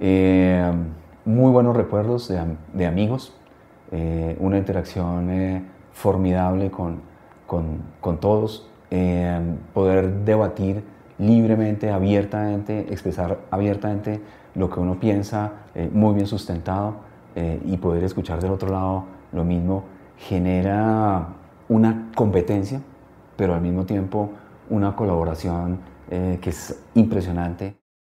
Eh, muy buenos recuerdos de, amigos, eh, una interacción eh, formidable con todos, poder debatir libremente, abiertamente, expresar abiertamente lo que uno piensa, muy bien sustentado y poder escuchar del otro lado lo mismo, genera una competencia, pero al mismo tiempo una colaboración que es impresionante.